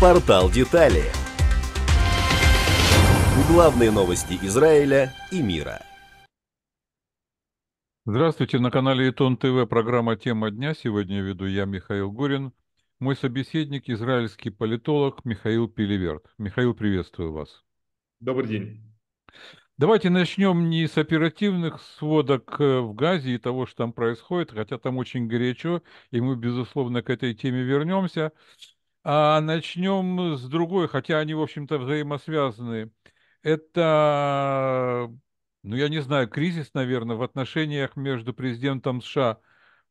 Портал детали. Главные новости Израиля и мира. Здравствуйте, на канале Итон ТВ, программа «Тема дня». Сегодня веду я, Михаил Гурин – мой собеседник – израильский политолог Михаил Пелеверт. Михаил, приветствую вас. Добрый день. Давайте начнем не с оперативных сводок э, в Газе и того, что там происходит, хотя там очень горячо, и мы, безусловно, к этой теме вернемся. А начнем с другой, хотя они, в общем-то, взаимосвязаны. Это, ну, я не знаю, кризис, наверное, в отношениях между президентом США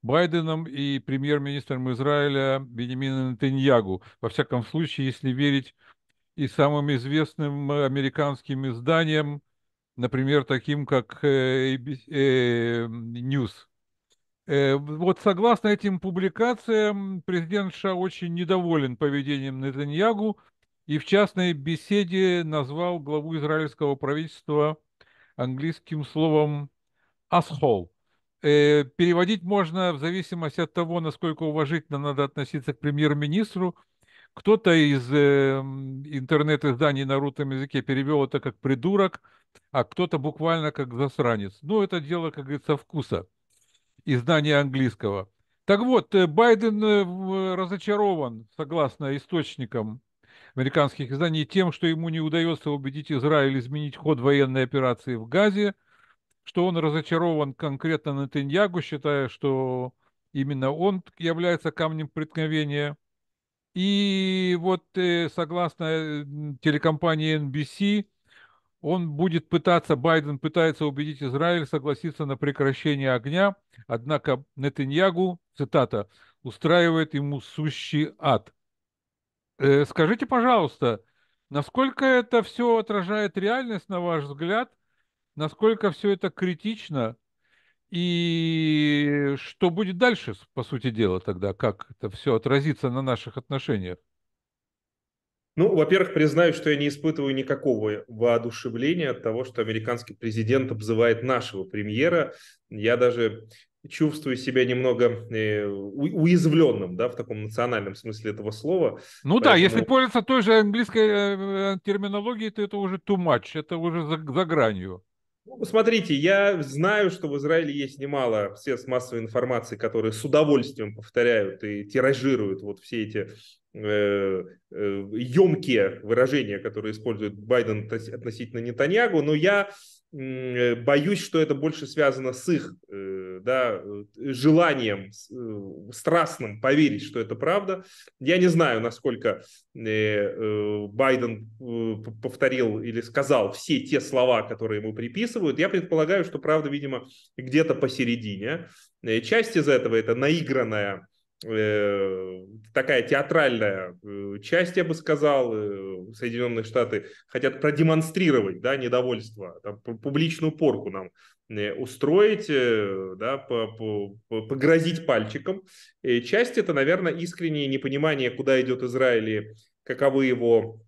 Байденом и премьер-министром Израиля Бенемином Нетаньягу. Во всяком случае, если верить и самым известным э, американским изданиям, например, таким как News. Э, э, вот согласно этим публикациям, президент США очень недоволен поведением Нетаньягу и в частной беседе назвал главу израильского правительства английским словом «асхол». Э, переводить можно в зависимости от того, насколько уважительно надо относиться к премьер-министру. Кто-то из э, интернет-изданий на русском языке перевел это как «придурок», а кто-то буквально как «засранец». Ну, это дело, как говорится, вкуса издания английского. Так вот, э, Байден разочарован, согласно источникам американских изданий, тем, что ему не удается убедить Израиль изменить ход военной операции в Газе – что он разочарован конкретно Нетаньягу, считая, что именно он является камнем преткновения. И вот э, согласно э, телекомпании NBC, он будет пытаться, Байден пытается убедить Израиль согласиться на прекращение огня, однако Нетаньягу, цитата, устраивает ему сущий ад. Э, скажите, пожалуйста, насколько это все отражает реальность, на ваш взгляд – насколько все это критично и что будет дальше, по сути дела, тогда, как это все отразится на наших отношениях? Ну, во-первых, признаю, что я не испытываю никакого воодушевления от того, что американский президент обзывает нашего премьера. Я даже чувствую себя немного э, уязвленным, да, в таком национальном смысле этого слова. Ну Поэтому... да, если пользоваться той же английской э, э, терминологией, то это уже too much, это уже за, за гранью. Ну, смотрите, я знаю, что в Израиле есть немало средств массовой информации, которые с удовольствием повторяют и тиражируют вот все эти э, емкие э, выражения, которые использует Байден относительно Нетаньягу, но я э, боюсь, что это больше связано с их э, да, э, желанием э, страстным поверить, что это правда. Я не знаю, насколько э, Байден повторил или сказал все те слова, которые ему приписывают. Я предполагаю, что правда, видимо, где-то посередине. Часть из этого это наигранная Э, такая театральная э, часть, я бы сказал, э, Соединенные Штаты хотят продемонстрировать да, недовольство, там, публичную порку нам устроить, да, погрозить пальчиком. И часть это, наверное, искреннее непонимание, куда идет Израиль и каковы его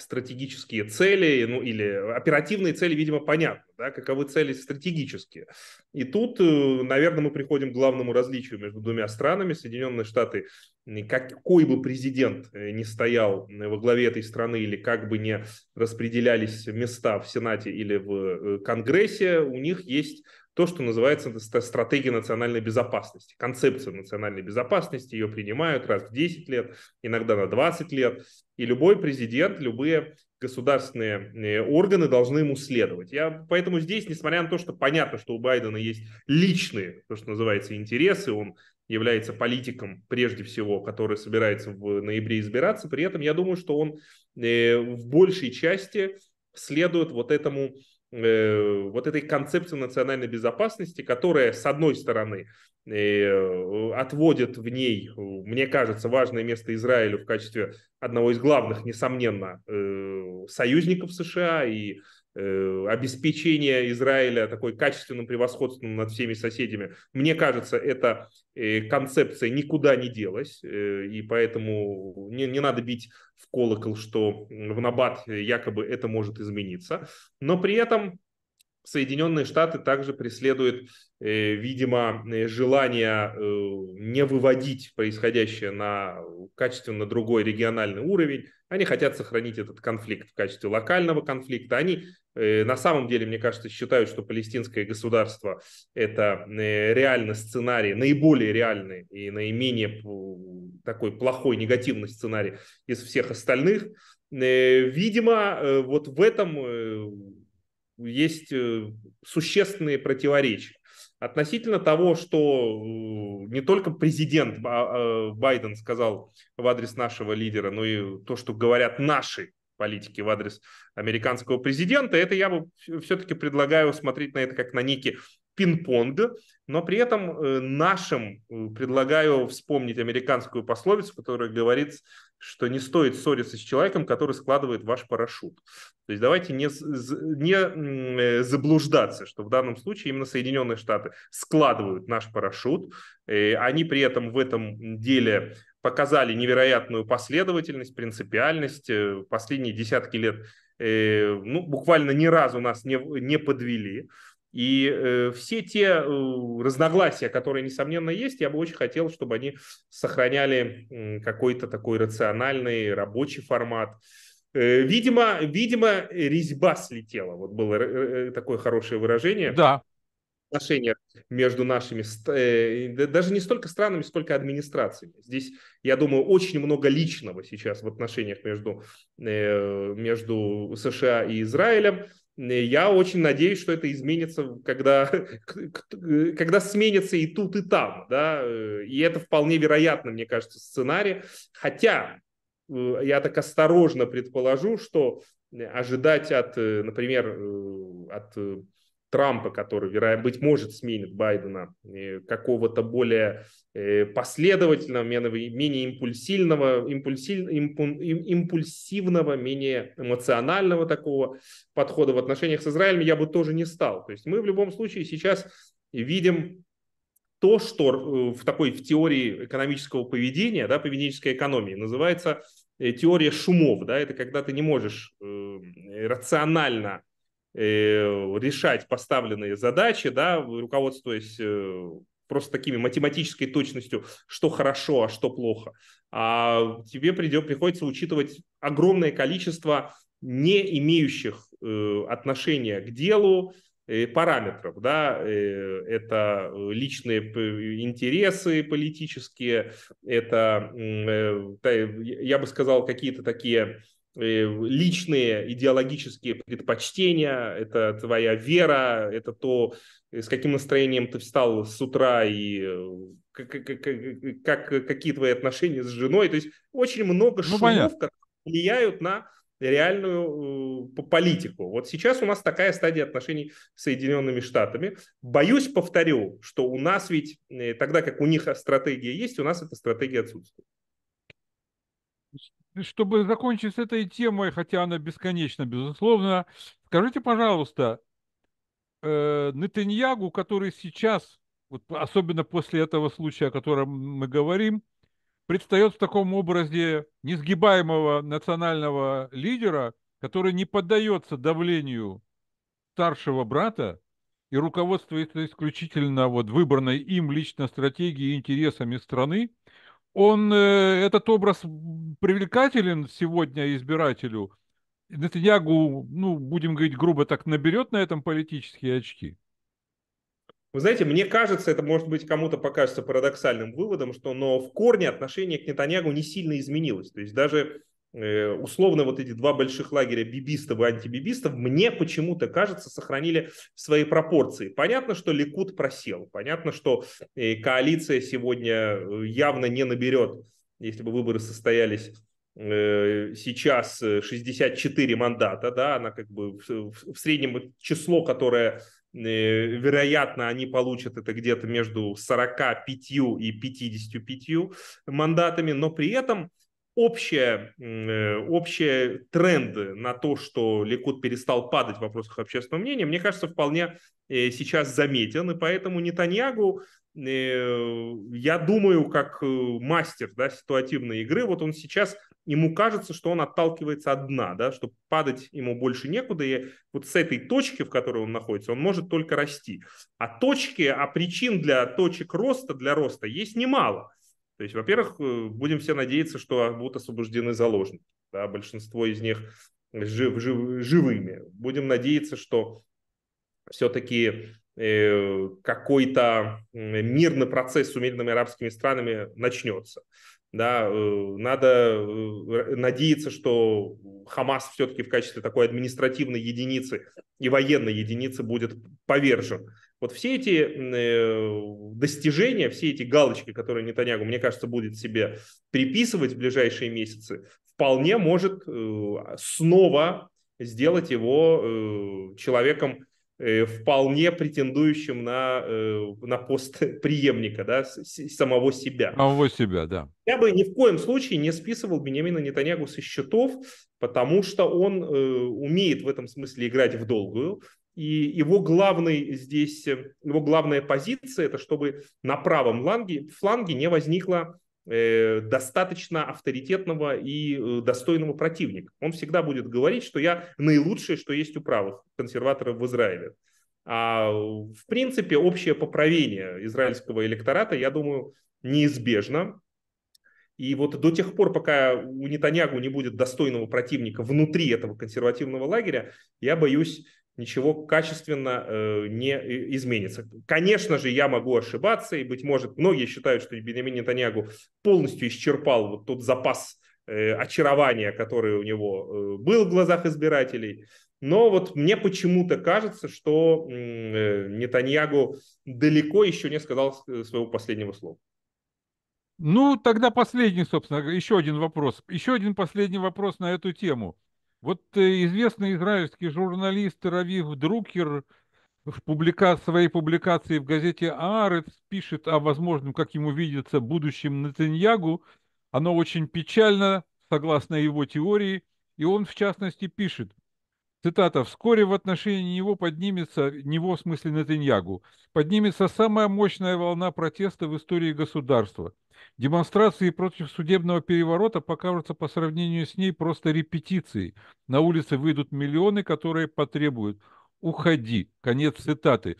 стратегические цели, ну или оперативные цели, видимо, понятно, да, каковы цели стратегические. И тут, э, наверное, мы приходим к главному различию между двумя странами. Соединенные Штаты, какой бы президент э, не стоял э, во главе этой страны или как бы не распределялись места в Сенате или в Конгрессе, у них есть то, что называется стратегия национальной безопасности, концепция национальной безопасности, ее принимают раз в 10 лет, иногда на 20 лет, и любой президент, любые государственные э, органы должны ему следовать. Я поэтому здесь, несмотря на то, что понятно, что у Байдена есть личные, то, что называется, интересы, он является политиком прежде всего, который собирается в ноябре избираться, при этом я думаю, что он э, в большей части следует вот этому Э, вот этой концепции национальной безопасности, которая, с одной стороны, э, отводит в ней, мне кажется, важное место Израилю в качестве одного из главных, несомненно, э, союзников США и Э, обеспечение Израиля такой качественным превосходством над всеми соседями. Мне кажется, эта э, концепция никуда не делась, э, и поэтому не, не надо бить в колокол, что в Набат якобы это может измениться. Но при этом Соединенные Штаты также преследуют, э, видимо, э, желание э, не выводить происходящее на качественно другой региональный уровень. Они хотят сохранить этот конфликт в качестве локального конфликта. Они на самом деле, мне кажется, считают, что палестинское государство – это реальный сценарий, наиболее реальный и наименее такой плохой, негативный сценарий из всех остальных. Видимо, вот в этом есть э, существенные противоречия. Относительно того, что э, не только президент э, Байден сказал в адрес нашего лидера, но и то, что говорят наши политики в адрес американского президента, это я бы все-таки предлагаю смотреть на это как на некий пинг-понг, но при этом э, нашим э, предлагаю вспомнить американскую пословицу, которая говорит, что не стоит ссориться с человеком, который складывает ваш парашют. То есть давайте не, не э, заблуждаться, что в данном случае именно Соединенные Штаты складывают наш парашют, они при этом в этом деле показали невероятную последовательность, принципиальность. Последние десятки лет ну, буквально ни разу нас не, не подвели. И э, все те э, разногласия, которые, несомненно, есть, я бы очень хотел, чтобы они сохраняли э, какой-то такой рациональный рабочий формат. Э, видимо, видимо, резьба слетела. Вот было э, э такое хорошее выражение. Да. Отношения между нашими, э, даже не столько странами, сколько администрациями. Здесь, я думаю, очень много личного сейчас в отношениях между, э, между США и Израилем Э, я очень надеюсь, что это изменится, когда, э, когда сменится и тут, и там. Да? Э, и это вполне вероятно, мне кажется, сценарий. Хотя я так осторожно предположу, что ожидать от, например, от Трампа, который, вероятно, быть может, сменит Байдена, э, какого-то более э, последовательного, менее импульсивного, импульсивного, менее эмоционального такого подхода в отношениях с Израилем, я бы тоже не стал. То есть мы в любом случае сейчас видим то, что э, в такой в теории экономического поведения, да, поведенческой экономии называется теория шумов, да, это когда ты не можешь рационально Э, решать поставленные задачи, да, руководствуясь э, просто такими математической точностью, что хорошо, а что плохо. А тебе придет, приходится учитывать огромное количество не имеющих э, отношения к делу э, параметров, да, э, это э, личные интересы политические, это, э, я бы сказал, какие-то такие Э, личные идеологические предпочтения, это твоя вера, это то, э, с каким настроением ты встал с утра и как, э, как, какие твои отношения с женой. То есть очень много ну, шумов, понятно. которые влияют на реальную э, политику. Вот сейчас у нас такая стадия отношений с Соединенными Штатами. Боюсь, повторю, что у нас ведь, э, тогда как у них стратегия есть, у нас эта стратегия отсутствует чтобы закончить с этой темой, хотя она бесконечна, безусловно, скажите, пожалуйста, э, Нетаньягу, который сейчас, вот особенно после этого случая, о котором мы говорим, предстает в таком образе несгибаемого национального лидера, который не поддается давлению старшего брата и руководствуется исключительно вот выбранной им лично стратегией и интересами страны, он, э, этот образ привлекателен сегодня избирателю. Нетаньягу, ну, будем говорить грубо так, наберет на этом политические очки? Вы знаете, мне кажется, это может быть кому-то покажется парадоксальным выводом, что но в корне отношение к Нетаньягу не сильно изменилось. То есть даже Э, условно вот эти два больших лагеря бибистов и антибибистов, мне почему-то кажется, сохранили свои пропорции. Понятно, что Ликут просел, понятно, что э, коалиция сегодня э, явно не наберет, если бы выборы состоялись сейчас 64 мандата, да, она как бы в среднем число, которое вероятно, они получат это где-то между 45 и 55 мандатами, но при этом общие, э, общие тренды на то, что Ликут перестал падать в вопросах общественного мнения, мне кажется, вполне э, сейчас заметен. И поэтому Нетаньягу, э, я думаю, как мастер да, ситуативной игры, вот он сейчас, ему кажется, что он отталкивается от дна, да, что падать ему больше некуда. И вот с этой точки, в которой он находится, он может только расти. А точки, а причин для точек роста, для роста есть немало – то есть, во-первых, э, будем все надеяться, что а, будут освобождены заложники. Да, большинство из них жив, жив, живыми. Будем надеяться, что все-таки э, какой-то мирный процесс с умеренными арабскими странами начнется. Да, э, надо э, надеяться, что Хамас все-таки в качестве такой административной единицы и военной единицы будет повержен. Вот все эти э, достижения, все эти галочки, которые Нетаньягу, мне кажется, будет себе приписывать в ближайшие месяцы, вполне может э, снова сделать его э, человеком вполне претендующим на, на пост преемника, да, самого себя. Самого себя, да. Я бы ни в коем случае не списывал Бенемина Нетаньягу со счетов, потому что он умеет в этом смысле играть в долгую, и его, главный здесь, э, его главная позиция – это чтобы на правом фланге, фланге не возникло э, достаточно авторитетного и э, достойного противника. Он всегда будет говорить, что я наилучшее, что есть у правых консерваторов в Израиле. А в принципе общее поправение израильского электората, я думаю, неизбежно. И вот до тех пор, пока у Нетаньягу не будет достойного противника внутри этого консервативного лагеря, я боюсь, ничего качественно э, не э, изменится. Конечно же, я могу ошибаться, и, быть может, многие считают, что Бенемин Нетаньягу полностью исчерпал вот тот запас э, очарования, который у него был в глазах избирателей. Но вот мне почему-то кажется, что Нетаньягу далеко еще не сказал своего последнего слова. Ну, тогда последний, собственно, еще один вопрос. Еще один последний вопрос на эту тему. Вот э, известный израильский журналист Равив Друкер в публика... своей публикации в газете «Аарец» пишет о возможном, как ему видится, будущем Натаньягу. Оно очень печально, согласно его теории. И он, в частности, пишет, Цитата. «Вскоре в отношении него поднимется, него в смысле Натаньягу, поднимется самая мощная волна протеста в истории государства. Демонстрации против судебного переворота покажутся по сравнению с ней просто репетицией. На улице выйдут миллионы, которые потребуют. Уходи». Конец цитаты.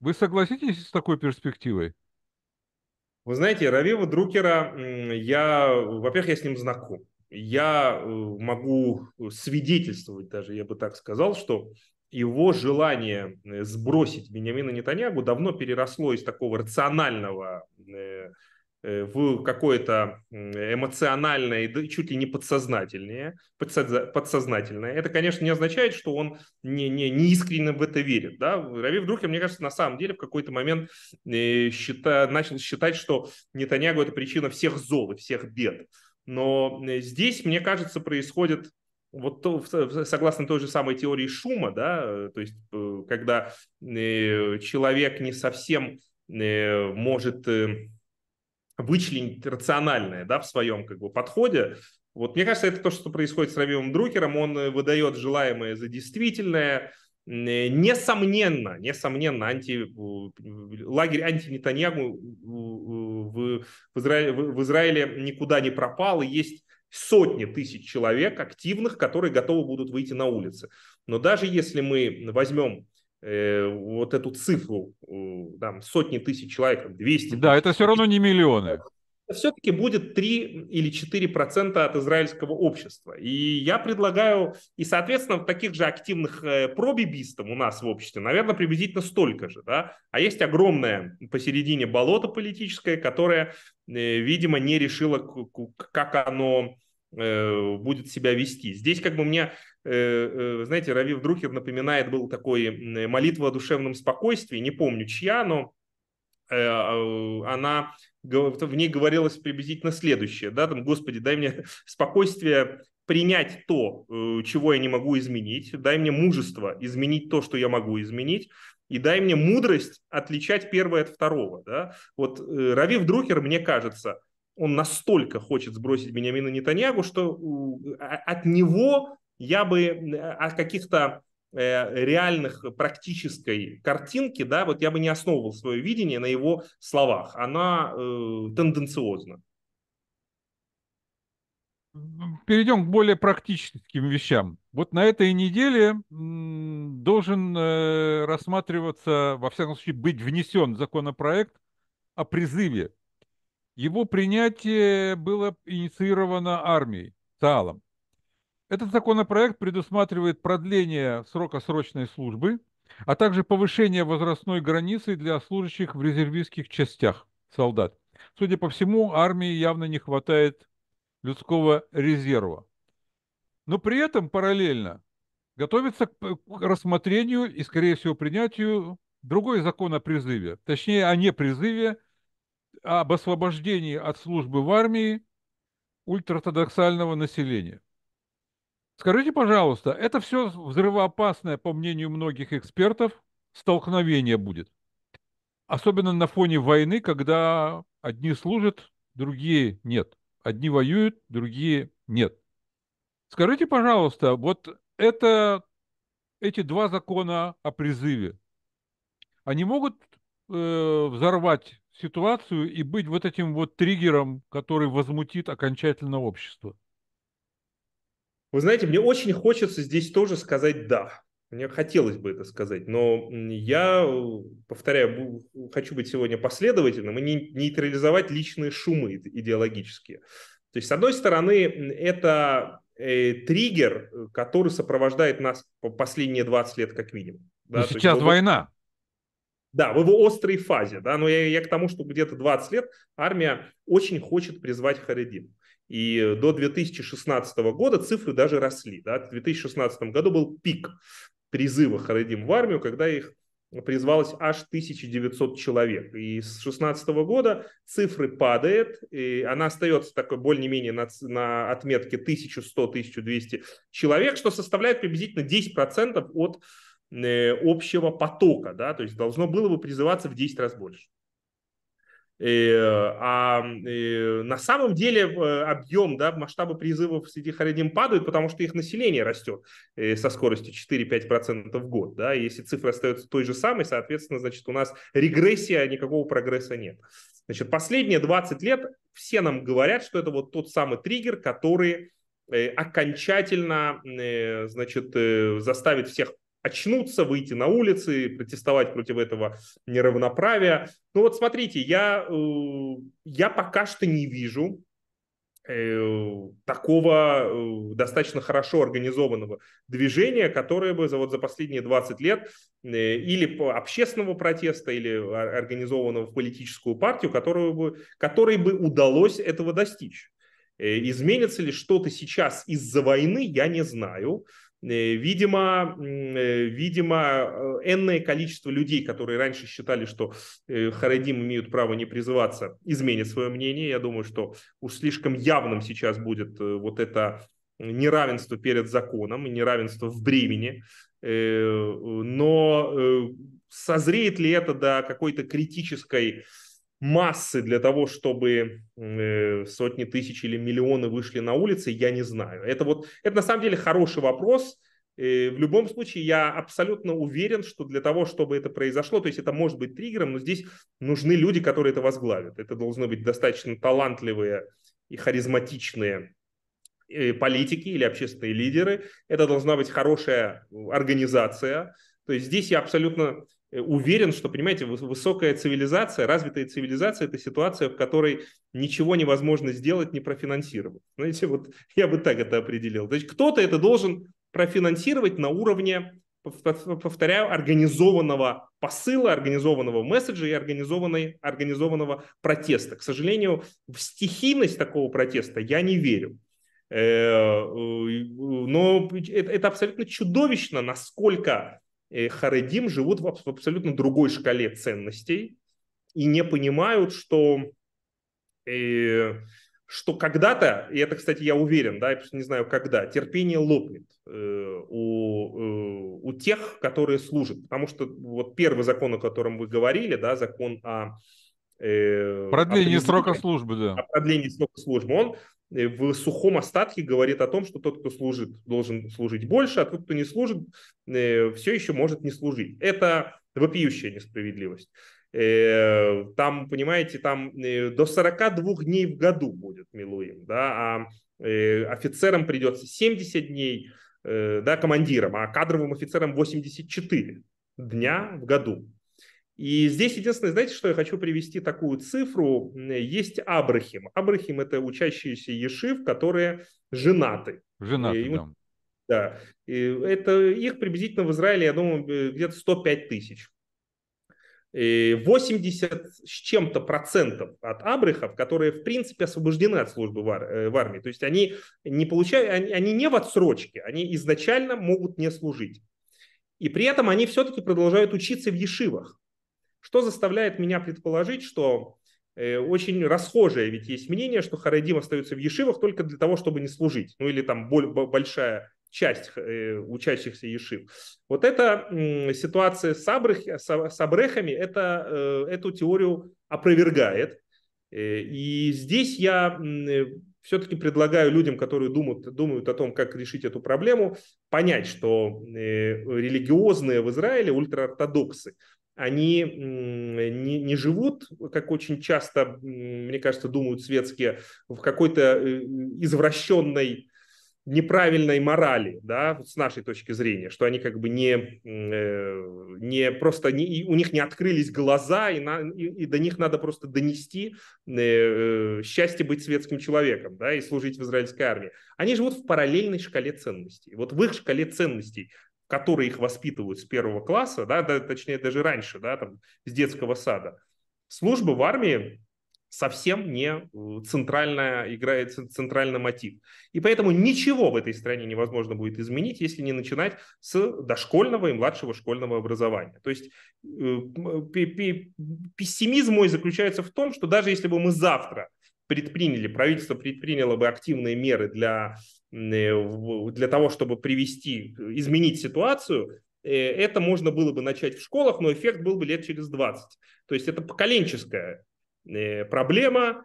Вы согласитесь с такой перспективой? Вы знаете, Равива Друкера, я, во-первых, я с ним знаком я э, могу э, свидетельствовать даже, я бы так сказал, что его желание э, сбросить Бениамина Нетаньягу давно переросло из такого рационального в какое-то эмоциональное, чуть ли не подсознательное, подсознательное. Это, конечно, не означает, что он не, не, не искренне в это верит. Да? Равив Друхин, мне кажется, на самом деле в какой-то момент счита, начал считать, что Нетаньягу – это причина всех зол и всех бед. Но э, здесь, мне кажется, происходит вот то, согласно той же самой теории шума, да, э, то есть э, когда человек не совсем может вычленить рациональное, да, в своем как бы подходе, вот мне кажется, это то, что происходит с Равимом Друкером, он выдает желаемое за действительное, несомненно, несомненно, анти, лагерь анти-Нетаньягу в, в, Израиле, в Израиле никуда не пропал, и есть сотни тысяч человек активных, которые готовы будут выйти на улицы. Но даже если мы возьмем э, вот эту цифру, э, там, сотни тысяч человек, 200 Да, тысяч, это все равно не миллионы все-таки будет 3 или 4 процента от израильского общества. И я предлагаю, и, соответственно, таких же активных э, пробибистов у нас в обществе, наверное, приблизительно столько же. Да? А есть огромное посередине болото политическое, которое, э, видимо, не решило, как оно э, будет себя вести. Здесь как бы мне, знаете, Равив Друхер напоминает, был такой молитва о душевном спокойствии, не помню чья, но Э, э, она в ней говорилось приблизительно следующее, да, там, Господи, дай мне спокойствие принять то, э, чего я не могу изменить, дай мне мужество изменить то, что я могу изменить, и дай мне мудрость отличать первое от второго, да. Вот Равив Друкер, мне кажется, он настолько хочет сбросить Бениамина Нетаньягу, что а, от него я бы от каких-то Э, реальных э, практической картинки, да, вот я бы не основывал свое видение на его словах. Она э, тенденциозна. Перейдем к более практическим вещам. Вот на этой неделе должен э, рассматриваться, во всяком случае, быть внесен законопроект о призыве. Его принятие было инициировано армией, ЦАЛом. Этот законопроект предусматривает продление срока срочной службы, а также повышение возрастной границы для служащих в резервистских частях солдат. Судя по всему, армии явно не хватает людского резерва. Но при этом параллельно готовится к рассмотрению и, скорее всего, принятию другой закон о призыве, точнее, о непризыве, об освобождении от службы в армии ультраортодоксального населения. Скажите, пожалуйста, это все взрывоопасное, по мнению многих экспертов, столкновение будет. Особенно на фоне войны, когда одни служат, другие нет. Одни воюют, другие нет. Скажите, пожалуйста, вот это, эти два закона о призыве, они могут э, взорвать ситуацию и быть вот этим вот триггером, который возмутит окончательно общество? Вы знаете, мне очень хочется здесь тоже сказать «да». Мне хотелось бы это сказать, но я, э, повторяю, хочу быть сегодня последовательным и не нейтрализовать личные шумы идеологические. То есть, с одной стороны, это э, триггер, э, который сопровождает нас последние 20 лет как минимум. Да? Но ну, сейчас есть, война. Да, в его острой фазе. Да? Но я, я к тому, что где-то 20 лет армия очень хочет призвать Харидим. И до 2016 года цифры даже росли. Да? В 2016 году был пик призыва Харедим в армию, когда их призвалось аж 1900 человек. И с 2016 года цифры падает, и она остается такой более-менее на, на отметке 1100-1200 человек, что составляет приблизительно 10% от э, общего потока. Да? То есть должно было бы призываться в 10 раз больше. Э, а на самом деле э, объем, да, масштабы призывов среди харидим падают, потому что их население растет э, со скоростью 4-5% в год. Да? И если цифра остается той же самой, соответственно, значит, у нас регрессия, никакого прогресса нет. Значит, последние 20 лет все нам говорят, что это вот тот самый триггер, который окончательно, значит, заставит всех очнуться, выйти на улицы, протестовать против этого неравноправия. Ну вот смотрите, я, э, я пока что не вижу э, такого э, достаточно хорошо организованного движения, которое бы за, вот, за последние 20 лет или общественного протеста, или организованного в политическую партию, которую бы, которой бы удалось этого достичь. Изменится ли что-то сейчас из-за войны, я не знаю. Э, видимо, э, видимо, э, энное количество людей, которые раньше считали, что Харадим имеют право не призываться, изменят свое мнение. Я думаю, что уж слишком явным сейчас будет вот это неравенство перед законом и неравенство в бремени. Но созреет ли это до какой-то критической массы для того, чтобы э, сотни тысяч или миллионы вышли на улицы, я не знаю. Это вот, это на самом деле хороший вопрос. Э, в любом случае, я абсолютно уверен, что для того, чтобы это произошло, то есть это может быть триггером, но здесь нужны люди, которые это возглавят. Это должны быть достаточно талантливые и харизматичные э, политики или общественные лидеры. Это должна быть хорошая организация. То есть здесь я абсолютно Э, уверен, что, понимаете, высокая цивилизация, развитая цивилизация – это ситуация, в которой ничего невозможно сделать, не профинансировать. Знаете, вот я бы так это определил. То есть кто-то это должен профинансировать на уровне, повторяю, организованного посыла, организованного месседжа и организованной, организованного протеста. К сожалению, в стихийность такого протеста я не верю. Э, э, но это абсолютно чудовищно, насколько Э, Харедим живут в абсолютно другой шкале ценностей и не понимают, что э, что когда-то, и это, кстати, я уверен, да, я просто не знаю когда, терпение лопнет э, у, у тех, которые служат. Потому что вот первый закон, о котором вы говорили, да, закон о... Продление о срока службы, да. О продлении срока службы. Он Э, в сухом остатке говорит о том, что тот, кто служит, должен служить больше, а тот, кто не служит, э, все еще может не служить. Это вопиющая несправедливость. Э, там, понимаете, там до 42 дней в году будет милуем, да, а офицерам придется 70 дней, да, командирам, а кадровым офицерам 84 дня в году. И здесь единственное, знаете, что я хочу привести такую цифру. Есть Абрахим. Абрахим – это учащиеся Ешив, которые женаты. Женаты, и, да. Да. И это их приблизительно в Израиле, я думаю, где-то 105 тысяч. 80 с чем-то процентов от абрихов, которые, в принципе, освобождены от службы э, в армии. То есть они не, получают, они, они не в отсрочке, они изначально могут не служить. И при этом они все-таки продолжают учиться в ешивах. Что заставляет меня предположить, что э, очень расхожее ведь есть мнение, что Харедим остаются в Ешивах только для того, чтобы не служить, ну или там большая часть э, учащихся Ешив. Вот эта ситуация с, абрах, с Абрехами это, э, эту теорию опровергает. И здесь я все-таки предлагаю людям, которые думают, думают о том, как решить эту проблему, понять, что религиозные в Израиле ультраортодоксы, они не, не живут, как очень часто, мне кажется, думают светские, в какой-то э, извращенной неправильной морали, да, с нашей точки зрения, что они как бы не, э, не просто, не, у них не открылись глаза, и, на, и, и до них надо просто донести э, счастье быть светским человеком, да, и служить в израильской армии. Они живут в параллельной шкале ценностей. Вот в их шкале ценностей которые их воспитывают с первого класса, да, да, точнее даже раньше, да, там, с детского сада, служба в армии совсем не э, центральная играет центральный мотив. И поэтому ничего в этой стране невозможно будет изменить, если не начинать с дошкольного и младшего школьного образования. То есть э, э, пессимизм мой заключается в том, что даже если бы мы завтра – предприняли, правительство предприняло бы активные меры для, э, для того, чтобы привести, э, изменить ситуацию, э, это можно было бы начать в школах, но эффект был бы лет через 20. То есть это поколенческая проблема.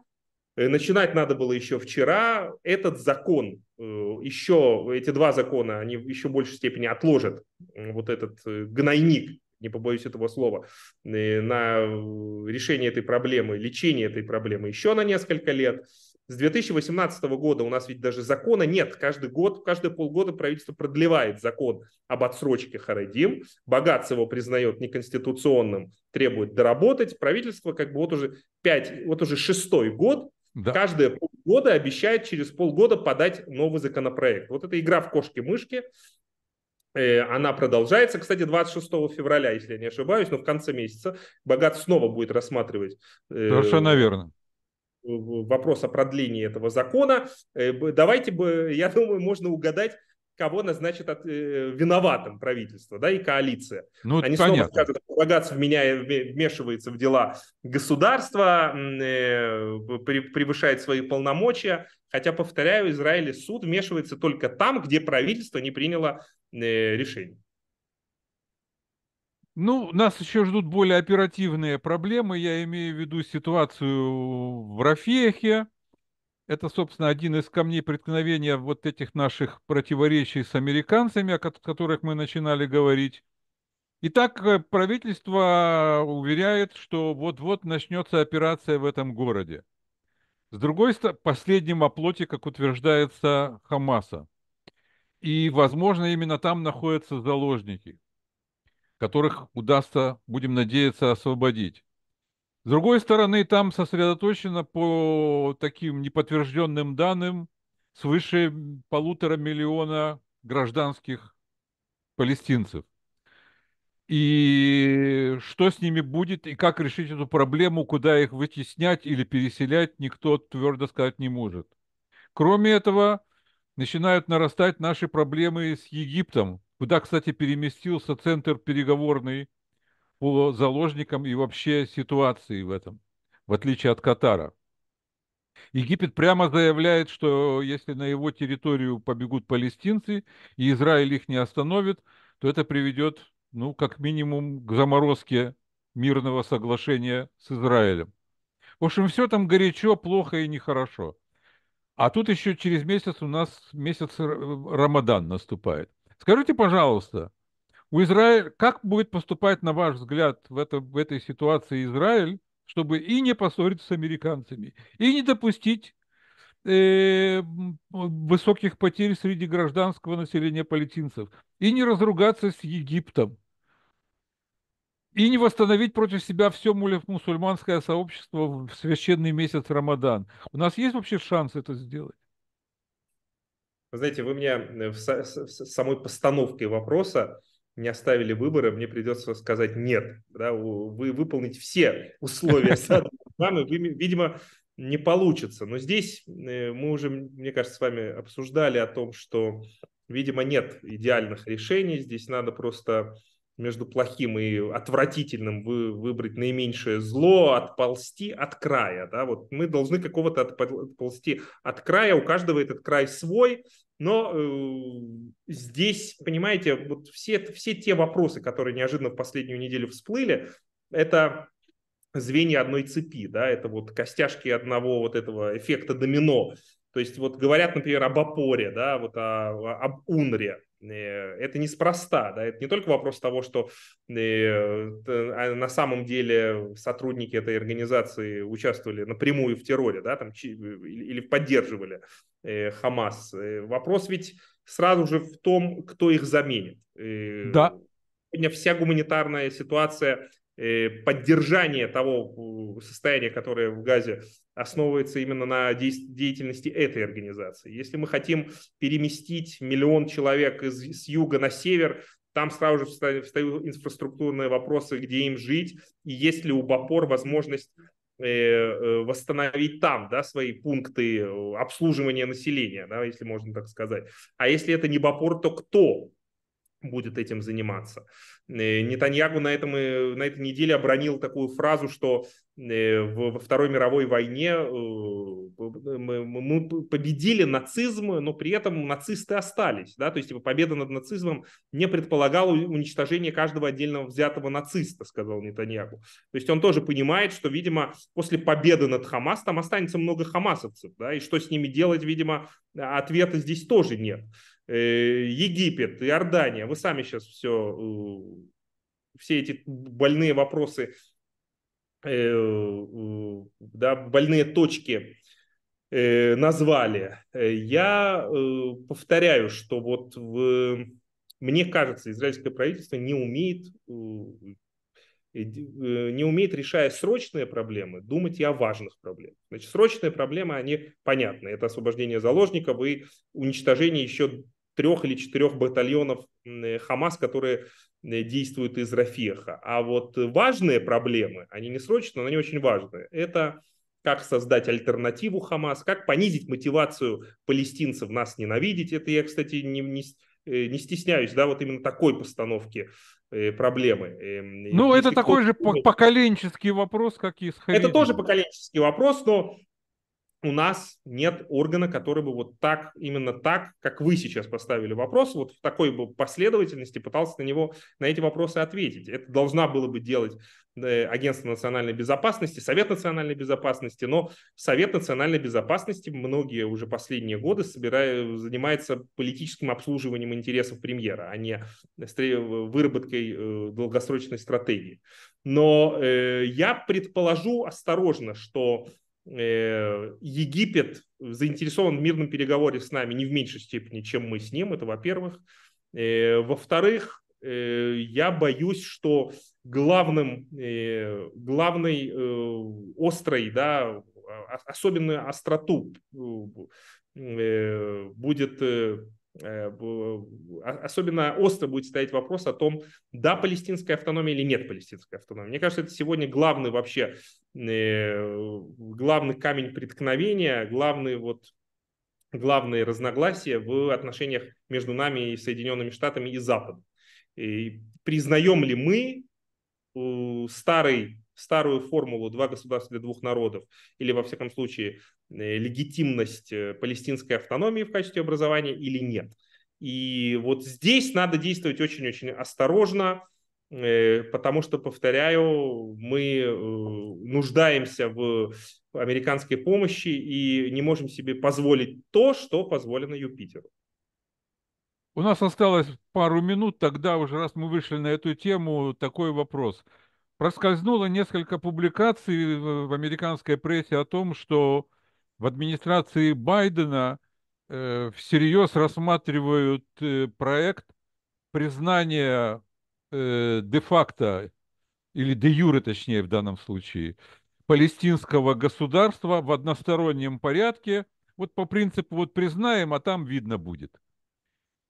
Начинать надо было еще вчера. Этот закон, еще эти два закона, они в еще большей степени отложат вот этот гнойник не побоюсь этого слова, э, на э, решение этой проблемы, лечение этой проблемы еще на несколько лет. С 2018 года у нас ведь даже закона нет. Каждый год, каждые полгода правительство продлевает закон об отсрочке Харадим. богатцев его признает неконституционным, требует доработать. Правительство как бы вот уже пять, вот уже шестой год да. Каждые полгода обещает через полгода подать новый законопроект. Вот это игра в кошки-мышки, Э, она продолжается, кстати, 26 февраля, если я не ошибаюсь, но в конце месяца Богат снова будет рассматривать... Э, Совершенно верно вопрос о продлении этого закона. Э, давайте бы, я думаю, можно угадать, кого назначит от, э, виноватым правительство, да, и коалиция. Ну, Они понятно. снова скажут, богатство меня вмешивается в дела государства, э, превышает свои полномочия, хотя, повторяю, Израиль суд вмешивается только там, где правительство не приняло э, решение. Ну, нас еще ждут более оперативные проблемы. Я имею в виду ситуацию в Рафехе, это, собственно, один из камней преткновения вот этих наших противоречий с американцами, о которых мы начинали говорить. Итак, э, правительство уверяет, что вот-вот начнется операция в этом городе. С другой стороны, последним оплоте, как утверждается, Хамаса. И, возможно, именно там находятся заложники, которых удастся, будем надеяться, освободить. С другой стороны, там сосредоточено по таким неподтвержденным данным свыше полутора миллиона гражданских палестинцев. И что с ними будет, и как решить эту проблему, куда их вытеснять или переселять, никто твердо сказать не может. Кроме этого, начинают нарастать наши проблемы с Египтом, куда, кстати, переместился центр переговорный заложником и вообще ситуации в этом, в отличие от Катара. Египет прямо заявляет, что если на его территорию побегут палестинцы, и Израиль их не остановит, то это приведет, ну, как минимум, к заморозке мирного соглашения с Израилем. В общем, все там горячо, плохо и нехорошо. А тут еще через месяц у нас месяц Рамадан наступает. Скажите, пожалуйста, у Израиля, как будет поступать, на ваш взгляд, в, это, в этой ситуации Израиль, чтобы и не поссориться с американцами, и не допустить э, высоких потерь среди гражданского населения палестинцев, и не разругаться с Египтом, и не восстановить против себя все мусульманское сообщество в священный месяц Рамадан. У нас есть вообще шанс это сделать? Вы знаете, вы меня э, в, самой постановке вопроса не оставили выбора, мне придется сказать нет. Да, вы выполнить все условия вам, и, видимо, не получится. Но здесь э, мы уже, мне кажется, с вами обсуждали о том, что, видимо, нет идеальных решений. Здесь надо просто между плохим и отвратительным вы, выбрать наименьшее зло, отползти от края. Да? Вот мы должны какого-то отползти от края, у каждого этот край свой, но э, здесь, понимаете, вот все, все те вопросы, которые неожиданно в последнюю неделю всплыли, это звенья одной цепи, да, это вот костяшки одного вот этого эффекта домино. То есть вот говорят, например, об опоре, да, вот о, об УНРе, Э, это неспроста, да, это не только вопрос того, что э, а на самом деле сотрудники этой организации участвовали напрямую в терроре, да, там, э, или поддерживали Хамас. Вопрос ведь сразу же в том, кто их заменит. Да. Сегодня вся гуманитарная ситуация Э, поддержание того состояния, которое в Газе основывается именно на деятельности этой организации. Если мы хотим переместить миллион человек из, с юга на север, там сразу же встают инфраструктурные вопросы, где им жить, и есть ли у Бапор возможность э, э, восстановить там да, свои пункты обслуживания населения, да, если можно так сказать. А если это не Бапор, то кто? будет этим заниматься. Э, Нетаньягу на, этом, э, на этой неделе обронил такую фразу, что э, во Второй мировой войне мы победили нацизм, но при этом нацисты остались. Да? То есть типа, победа над нацизмом не предполагала уничтожение каждого отдельного взятого нациста, сказал Нетаньягу. То есть он тоже понимает, что, видимо, после победы над Хамас там останется много хамасовцев. Да? И что с ними делать, видимо, ответа здесь тоже нет. Э, Египет, Иордания, вы сами сейчас все, э, все эти больные вопросы, э, да, больные точки назвали. Я повторяю, что вот в, мне кажется, израильское правительство не умеет не умеет, решая срочные проблемы, думать и о важных проблемах. Значит, срочные проблемы, они понятны. Это освобождение заложников и уничтожение еще трех или четырех батальонов э, Хамас, которые э, действуют из Рафиха. А вот важные проблемы, они не срочные, но они очень важные. Это как создать альтернативу Хамас, как понизить мотивацию палестинцев нас ненавидеть. Это я, кстати, не, не, э, не стесняюсь, да, вот именно такой постановки проблемы. Эм, ну, Если это такой же поколенческий вопрос, как и с Харидом. Это тоже поколенческий вопрос, но у нас нет органа, который бы вот так, именно так, как вы сейчас поставили вопрос, вот в такой бы последовательности пытался на него, на эти вопросы ответить. Это должна было бы делать э, Агентство национальной безопасности, Совет национальной безопасности, но Совет национальной безопасности многие уже последние годы собирая, занимается политическим обслуживанием интересов премьера, а не выработкой э, долгосрочной стратегии. Но э, я предположу осторожно, что Э, Египет заинтересован в мирном переговоре с нами не в меньшей степени, чем мы с ним, это во-первых. Э, во-вторых, э, я боюсь, что главным, главной острой, да, особенную остроту будет Э, а, особенно остро будет стоять вопрос о том, да, палестинская автономия или нет палестинская автономия. Мне кажется, это сегодня главный вообще, э, главный камень преткновения, главный вот главные разногласия в отношениях между нами и Соединенными Штатами и Западом. И признаем ли мы старый старую формулу «два государства для двух народов» или, во всяком случае, э, легитимность э, палестинской автономии в качестве образования или нет. И вот здесь надо действовать очень-очень осторожно, э, потому что, повторяю, мы нуждаемся в американской помощи и не можем себе позволить то, что позволено Юпитеру. У нас осталось пару минут, тогда уже раз мы вышли на эту тему, такой вопрос – проскользнуло несколько публикаций в американской прессе о том, что в администрации Байдена э, всерьез рассматривают э, проект признания э, де-факто или де-юре, точнее, в данном случае, палестинского государства в одностороннем порядке, вот по принципу вот признаем, а там видно будет.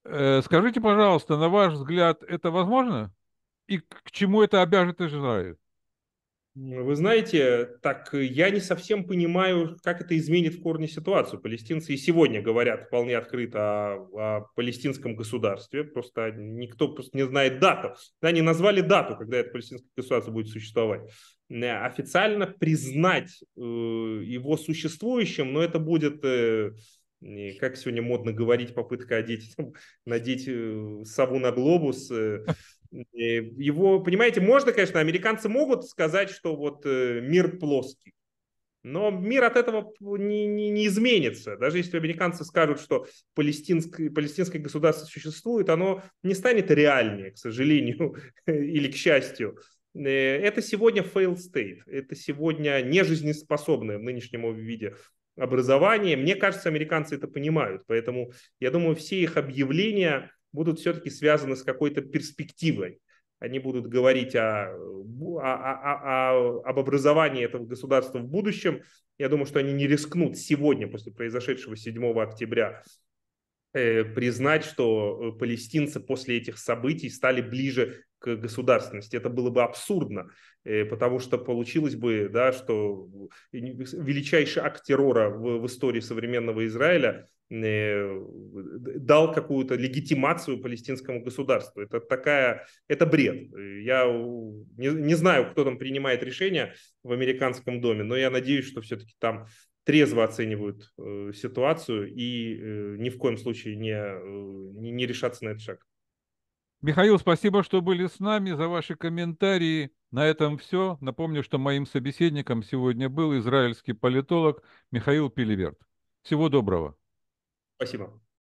Скажите, пожалуйста, на ваш взгляд, это возможно? и к чему это обяжет Израиль? Ну, вы знаете, так э, я не совсем понимаю, как это изменит в корне ситуацию. Палестинцы и сегодня говорят вполне открыто о, о палестинском государстве. Просто никто просто не знает дату. Да, не назвали дату, когда это палестинское государство будет существовать. Э, официально признать э, его существующим, но это будет э, э как сегодня модно говорить, попытка одеть, надеть сову на глобус, Э, его, понимаете, можно, конечно, американцы могут сказать, что вот э, мир плоский. Но мир от этого не, не, не изменится. Даже если американцы скажут, что палестинское, палестинское государство существует, оно не станет реальнее, к сожалению, или к счастью. Э, это сегодня fail state, это сегодня нежизнеспособное в нынешнем виде образование. Мне кажется, американцы это понимают, поэтому я думаю, все их объявления будут все-таки связаны с какой-то перспективой. Они будут говорить о, о, о, о, об образовании этого государства в будущем. Я думаю, что они не рискнут сегодня, после произошедшего 7 октября, Э, признать, что э, палестинцы после этих событий стали ближе к государственности. Это было бы абсурдно, э, потому что получилось бы, да, что величайший акт террора в, в истории современного Израиля дал какую-то легитимацию палестинскому государству. Это такая, это бред. Я не, не знаю, кто там принимает решения в американском доме, но я надеюсь, что все-таки там трезво оценивают э, ситуацию и э, ни в коем случае не, э, не, не решатся на этот шаг. Михаил, спасибо, что были с нами, за ваши комментарии. На этом все. Напомню, что моим собеседником сегодня был израильский политолог Михаил Пиливерт. Всего доброго. Спасибо.